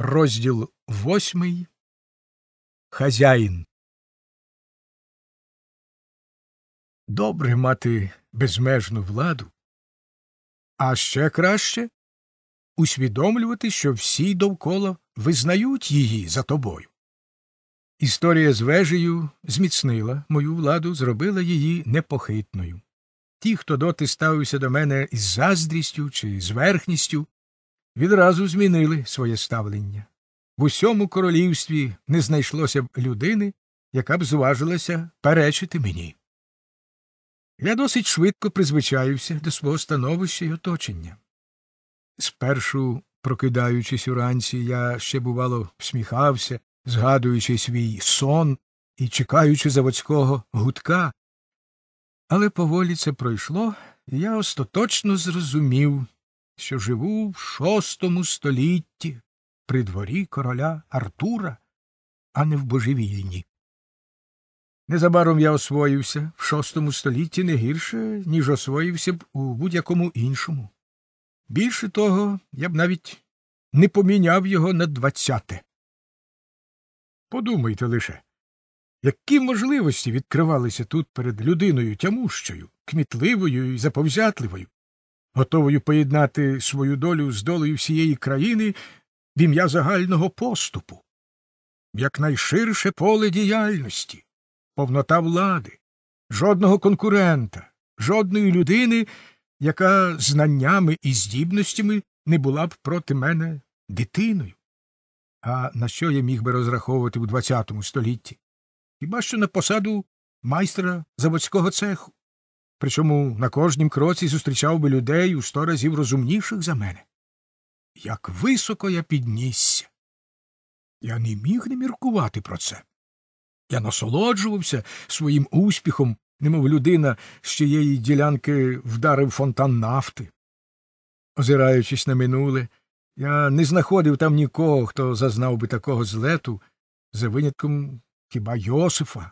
Розділ восьмий Хазяїн. Добре мати безмежну владу. А ще краще усвідомлювати, що всі довкола визнають її за тобою. Історія з вежею зміцнила мою владу, зробила її непохитною. Ті, хто доти ставився до мене із заздрістю чи зверхністю, відразу змінили своє ставлення. В усьому королівстві не знайшлося б людини, яка б зважилася перечити мені. Я досить швидко призвичаюся до свого становища й оточення. Спершу, прокидаючись уранці, я ще, бувало, всміхався, згадуючи свій сон і чекаючи заводського гудка. Але поволі це пройшло, і я остаточно зрозумів, що живу в шостому столітті при дворі короля Артура, а не в божевільні. Незабаром я освоївся в шостому столітті не гірше, ніж освоївся б у будь-якому іншому. Більше того, я б навіть не поміняв його на двадцяте. Подумайте лише, які можливості відкривалися тут перед людиною тямущою, кмітливою і заповзятливою, готовою поєднати свою долю з долею всієї країни в ім'я загального поступу, якнайширше поле діяльності, повнота влади, жодного конкурента, жодної людини, яка знаннями і здібностями не була б проти мене дитиною. А на що я міг би розраховувати у ХХ столітті? Хіба що на посаду майстра заводського цеху? причому на кожнім кроці зустрічав би людей у сто разів розумніших за мене. Як високо я піднісся. Я не міг не міркувати про це. Я насолоджувався своїм успіхом, немов людина з чиєї ділянки вдарив фонтан нафти. Озираючись на минуле, я не знаходив там нікого, хто зазнав би такого злету, за винятком хіба Йосифа.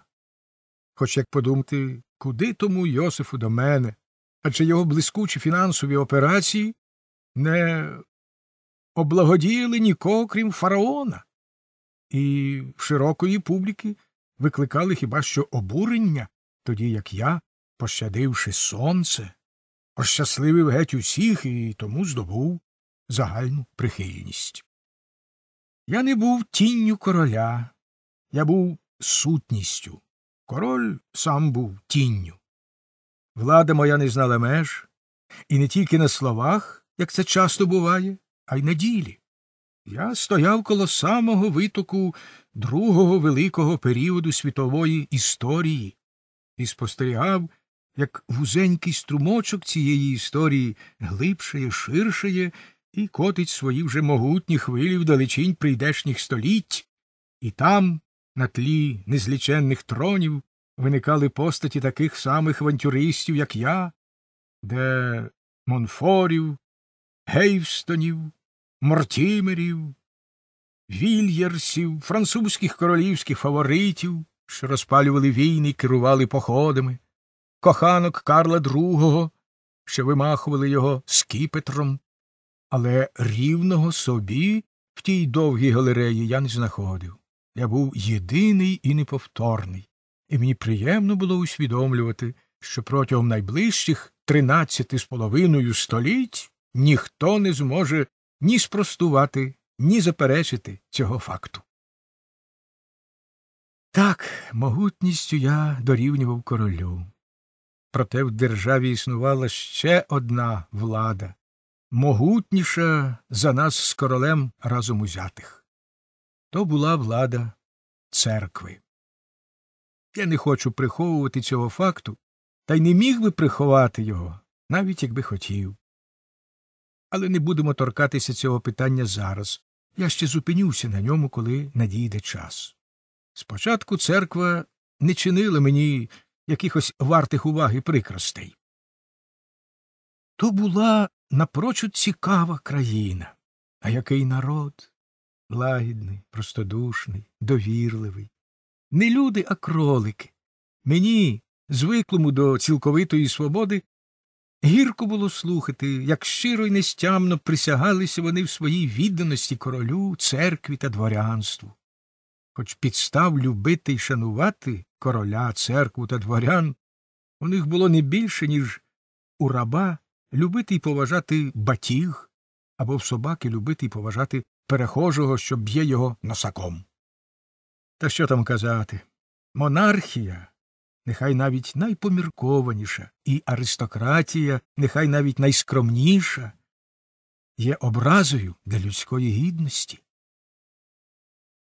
Хоч, як подумати, Куди тому Йосифу до мене? Адже його блискучі фінансові операції не облагодіяли нікого, крім фараона, і широкої публіки викликали хіба що обурення, тоді як я, пощадивши сонце, ощасливив геть усіх і тому здобув загальну прихильність. Я не був тінню короля, я був сутністю. Король сам був тінню. Влада моя не знала меж, і не тільки на словах, як це часто буває, а й на ділі. Я стояв коло самого витоку другого великого періоду світової історії і спостерігав, як вузенький струмочок цієї історії глибшає, ширшає і котить свої вже могутні хвилі в далечінь прийдешніх століть, і там на тлі незліченних тронів виникали постаті таких самих авантюристів, як я, де Монфорів, Гейвстонів, Мортімерів, Вільєрсів, французьких королівських фаворитів, що розпалювали війни і керували походами, коханок Карла II, що вимахували його скіпетром, але рівного собі в тій довгій галереї я не знаходив. Я був єдиний і неповторний, і мені приємно було усвідомлювати, що протягом найближчих тринадцяти з половиною століть ніхто не зможе ні спростувати, ні заперечити цього факту. Так, могутністю я дорівнював королю. Проте в державі існувала ще одна влада, могутніша за нас з королем разом узятих то була влада церкви. Я не хочу приховувати цього факту, та й не міг би приховати його, навіть якби хотів. Але не будемо торкатися цього питання зараз. Я ще зупинюся на ньому, коли надійде час. Спочатку церква не чинила мені якихось вартих уваги прикрастей. То була напрочуд цікава країна, а який народ лагідний, простодушний, довірливий. Не люди, а кролики. Мені, звиклому до цілковитої свободи, гірко було слухати, як щиро й нестямно присягалися вони в своїй відданості королю, церкві та дворянству. Хоч підстав любити й шанувати короля, церкву та дворян, у них було не більше, ніж у раба любити й поважати батіг або в собаки любити й поважати перехожого, що б'є його носаком. Та що там казати? Монархія, нехай навіть найпоміркованіша, і аристократія, нехай навіть найскромніша, є образою для людської гідності.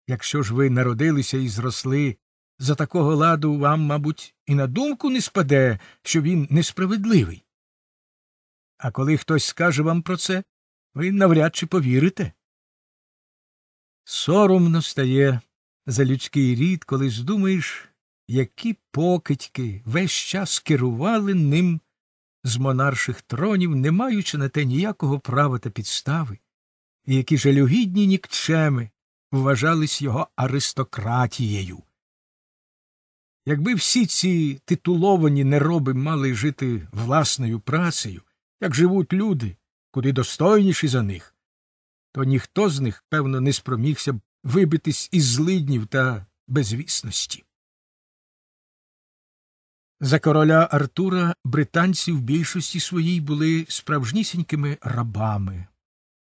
Якщо ж ви народилися і зросли, за такого ладу вам, мабуть, і на думку не спаде, що він несправедливий. А коли хтось скаже вам про це, ви навряд чи повірите. Соромно стає за людський рід, коли здумаєш, які покидьки весь час керували ним з монарших тронів, не маючи на те ніякого права та підстави, і які жалюгідні нікчеми вважались його аристократією. Якби всі ці титуловані нероби мали жити власною працею, як живуть люди, куди достойніші за них, то ніхто з них, певно, не спромігся б вибитись із злиднів та безвісності. За короля Артура британці в більшості своїй були справжнісінькими рабами.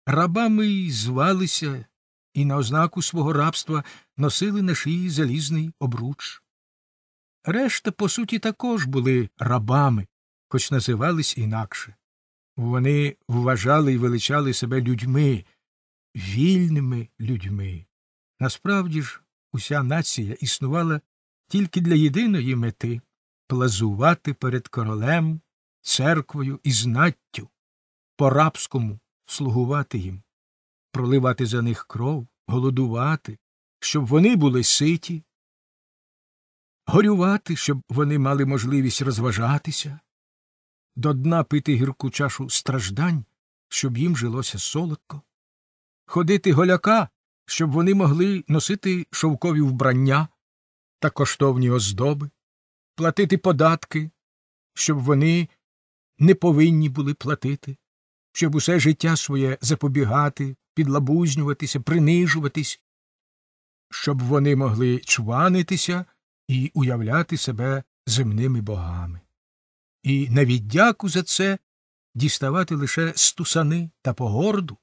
Рабами й звалися і на ознаку свого рабства носили на шиї залізний обруч. Решта, по суті, також були рабами, хоч називались інакше. Вони вважали і величали себе людьми, вільними людьми. Насправді ж, уся нація існувала тільки для єдиної мети плазувати перед королем, церквою і знаттю, по рабському слугувати їм, проливати за них кров, голодувати, щоб вони були ситі, горювати, щоб вони мали можливість розважатися, до дна пити гірку чашу страждань, щоб їм жилося солодко ходити голяка, щоб вони могли носити шовкові вбрання та коштовні оздоби, платити податки, щоб вони не повинні були платити, щоб усе життя своє запобігати, підлабузнюватися, принижуватись, щоб вони могли чванитися і уявляти себе земними богами. І на віддяку за це діставати лише стусани та погорду,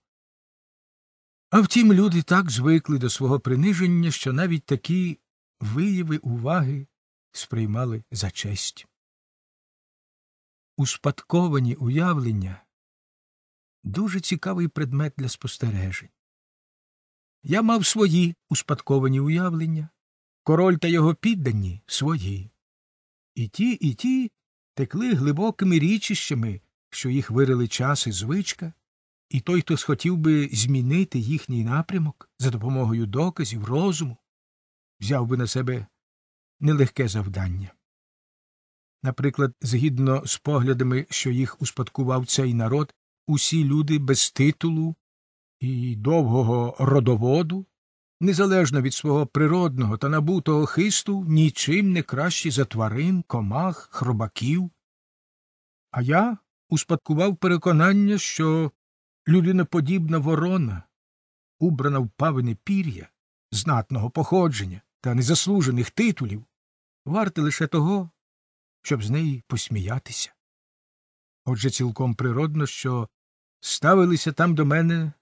а втім, люди так звикли до свого приниження, що навіть такі вияви уваги сприймали за честь. Успадковані уявлення дуже цікавий предмет для спостережень. Я мав свої успадковані уявлення, король та його піддані свої. І ті, і ті текли глибокими річищами, що їх вирили час і звичка. І той, хто схотів би змінити їхній напрямок за допомогою доказів, розуму, взяв би на себе нелегке завдання. Наприклад, згідно з поглядами, що їх успадкував цей народ, усі люди без титулу і довгого родоводу, незалежно від свого природного та набутого хисту, нічим не кращі за тварин, комах, хробаків. А я успадкував переконання, що людиноподібна ворона, убрана в павине пір'я, знатного походження та незаслужених титулів, варте лише того, щоб з неї посміятися. Отже, цілком природно, що ставилися там до мене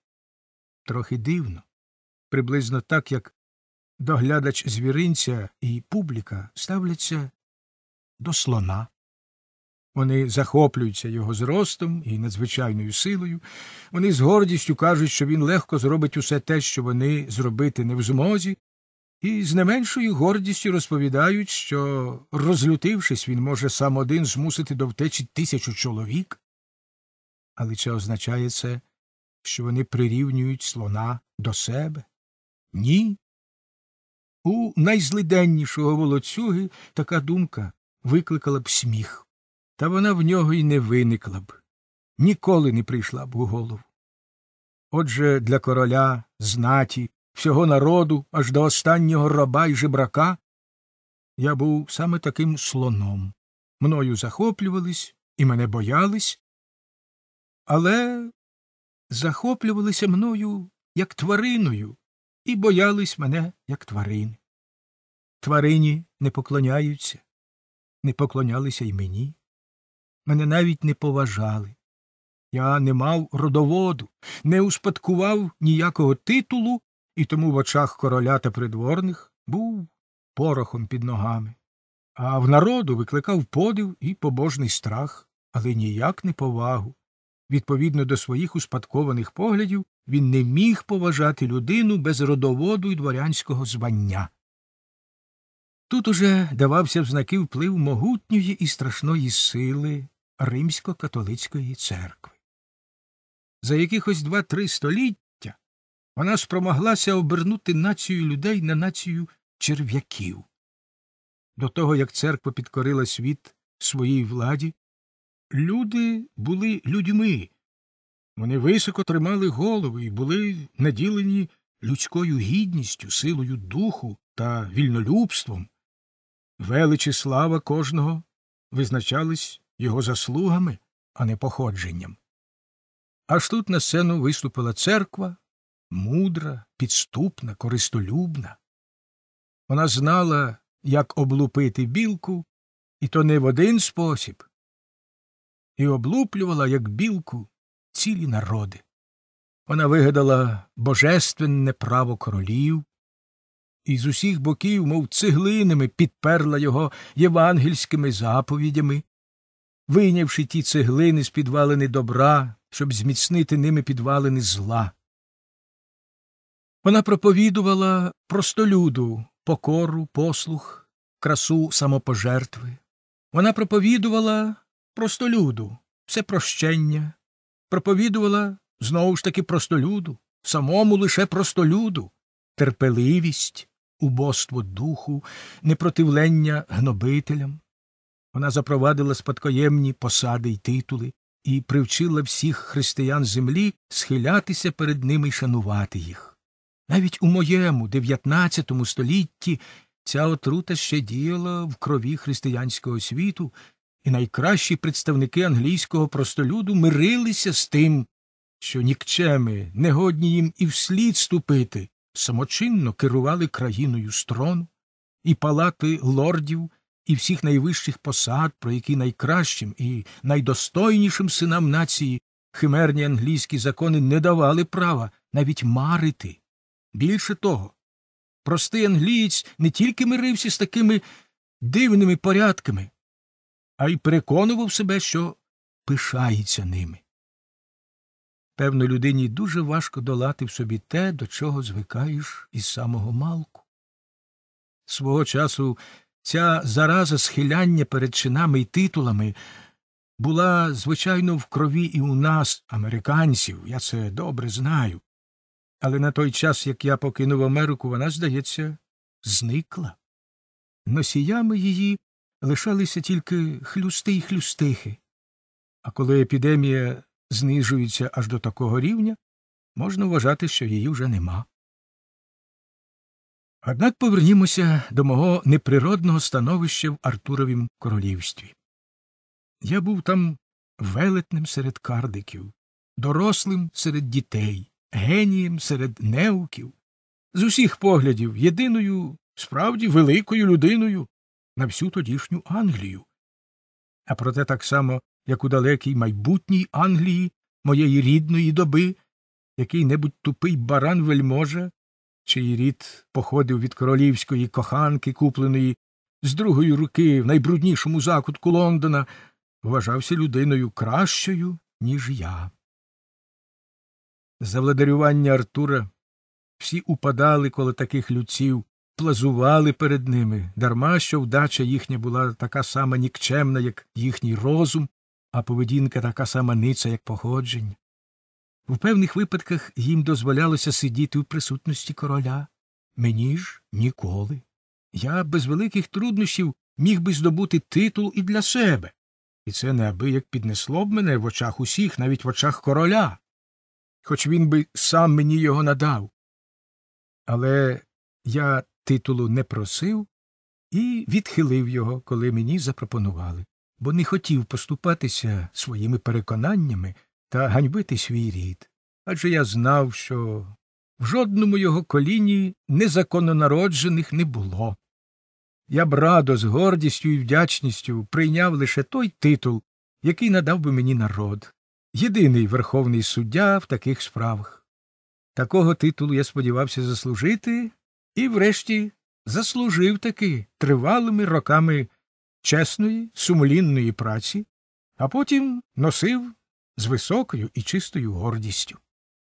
трохи дивно, приблизно так, як доглядач звіринця і публіка ставляться до слона. Вони захоплюються його зростом і надзвичайною силою. Вони з гордістю кажуть, що він легко зробить усе те, що вони зробити не в змозі, і з не меншою гордістю розповідають, що, розлютившись, він може сам один змусити до втечі тисячу чоловік. Але чи означає це, що вони прирівнюють слона до себе? Ні. У найзлиденнішого волоцюги така думка викликала б сміх та вона в нього й не виникла б, ніколи не прийшла б у голову. Отже, для короля, знаті, всього народу, аж до останнього раба й жебрака, я був саме таким слоном. Мною захоплювались і мене боялись, але захоплювалися мною як твариною і боялись мене як тварини. Тварині не поклоняються, не поклонялися й мені мене навіть не поважали. Я не мав родоводу, не успадкував ніякого титулу і тому в очах короля та придворних був порохом під ногами, а в народу викликав подив і побожний страх, але ніяк не повагу. Відповідно до своїх успадкованих поглядів, він не міг поважати людину без родоводу і дворянського звання. Тут уже давався в знаки вплив могутньої і страшної сили, римсько-католицької церкви. За якихось два-три століття вона спромоглася обернути націю людей на націю черв'яків. До того як церква підкорила світ своїй владі, люди були людьми, вони високо тримали голови і були наділені людською гідністю, силою духу та вільнолюбством. Величі слава кожного визначались його заслугами, а не походженням. Аж тут на сцену виступила церква мудра, підступна, користолюбна. Вона знала, як облупити білку, і то не в один спосіб, і облуплювала, як білку, цілі народи. Вона вигадала божественне право королів, і з усіх боків, мов цеглинами, підперла його євангельськими заповідями, вийнявши ті цеглини з підвалини добра, щоб зміцнити ними підвалини зла. Вона проповідувала простолюду, покору, послух, красу самопожертви. Вона проповідувала простолюду, все прощення, проповідувала знову ж таки простолюду, самому лише простолюду, терпеливість, убоство духу, непротивлення гнобителям. Вона запровадила спадкоємні посади й титули і привчила всіх християн землі схилятися перед ними й шанувати їх. Навіть у моєму дев'ятнадцятому столітті ця отрута ще діяла в крові християнського світу, і найкращі представники англійського простолюду мирилися з тим, що нікчеми, негодні їм і вслід ступити, самочинно керували країною строну і палати лордів і всіх найвищих посад, про які найкращим і найдостойнішим синам нації химерні англійські закони не давали права навіть марити. Більше того, простий англієць не тільки мирився з такими дивними порядками, а й переконував себе, що пишається ними. Певно, людині дуже важко долати в собі те, до чого звикаєш із самого малку. Свого часу Ця зараза схиляння перед чинами і титулами була, звичайно, в крові і у нас, американців, я це добре знаю. Але на той час, як я покинув Америку, вона, здається, зникла. Носіями її лишалися тільки хлюсти й хлюстихи. А коли епідемія знижується аж до такого рівня, можна вважати, що її вже нема. Однак повернімося до мого неприродного становища в Артуровім королівстві. Я був там велетним серед кардиків, дорослим серед дітей, генієм серед неуків, з усіх поглядів єдиною, справді великою людиною на всю тодішню Англію. А проте так само, як у далекій майбутній Англії моєї рідної доби, який небудь тупий баран вельможа чий рід походив від королівської коханки, купленої з другої руки в найбруднішому закутку Лондона, вважався людиною кращою, ніж я. За владарювання Артура всі упадали коло таких людців, плазували перед ними, дарма що вдача їхня була така сама нікчемна, як їхній розум, а поведінка така сама ниця, як походження. В певних випадках їм дозволялося сидіти в присутності короля. Мені ж ніколи. Я без великих труднощів міг би здобути титул і для себе, і це неабияк піднесло б мене в очах усіх, навіть в очах короля, хоч він би сам мені його надав. Але я титулу не просив і відхилив його, коли мені запропонували, бо не хотів поступатися своїми переконаннями та ганьбити свій рід, адже я знав, що в жодному його коліні незакононароджених не було. Я б радо з гордістю і вдячністю прийняв лише той титул, який надав би мені народ, єдиний верховний суддя в таких справах. Такого титулу я сподівався заслужити і, врешті, заслужив таки тривалими роками чесної, сумлінної праці, а потім носив з високою і чистою гордістю.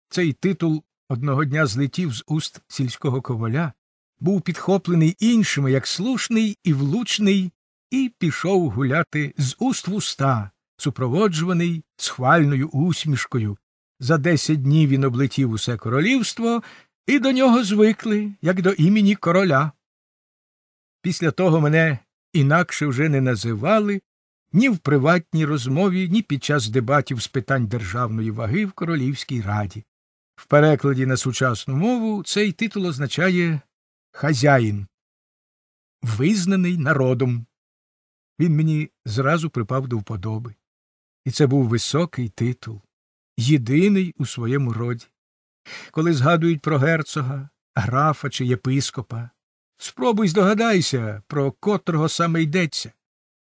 Цей титул одного дня злетів з уст сільського коваля, був підхоплений іншими як слушний і влучний, і пішов гуляти з уст в уста, супроводжуваний схвальною усмішкою. За десять днів він облетів усе королівство, і до нього звикли, як до імені короля. Після того мене інакше вже не називали, ні в приватній розмові, ні під час дебатів з питань державної ваги в Королівській раді. В перекладі на сучасну мову цей титул означає хазяїн, визнаний народом. Він мені зразу припав до вподоби. І це був високий титул, єдиний у своєму роді. Коли згадують про герцога, графа чи єпископа, спробуй здогадайся, про котрого саме йдеться.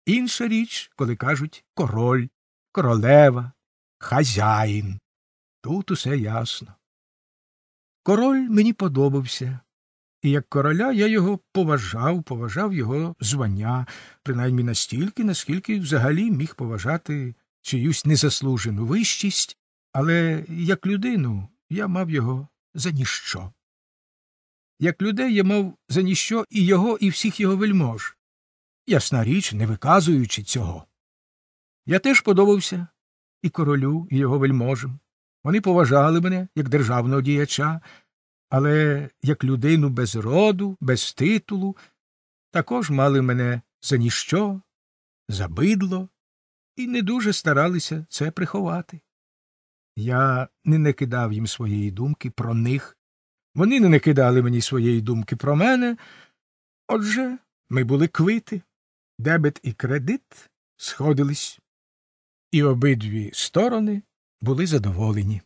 Інша річ, коли кажуть король, королева, хазяїн. Тут усе ясно. Король мені подобався, і як короля я його поважав, поважав його звання, принаймні настільки, наскільки взагалі міг поважати чиюсь незаслужену вищість, але як людину я мав його за ніщо. Як людей я мав за ніщо і його, і всіх його вельмож ясна річ, не виказуючи цього. Я теж подобався і королю, і його вельможам. Вони поважали мене як державного діяча, але як людину без роду, без титулу, також мали мене за ніщо, за бидло, і не дуже старалися це приховати. Я не накидав їм своєї думки про них, вони не накидали мені своєї думки про мене, отже, ми були квити. Дебет і кредит сходились, і обидві сторони були задоволені.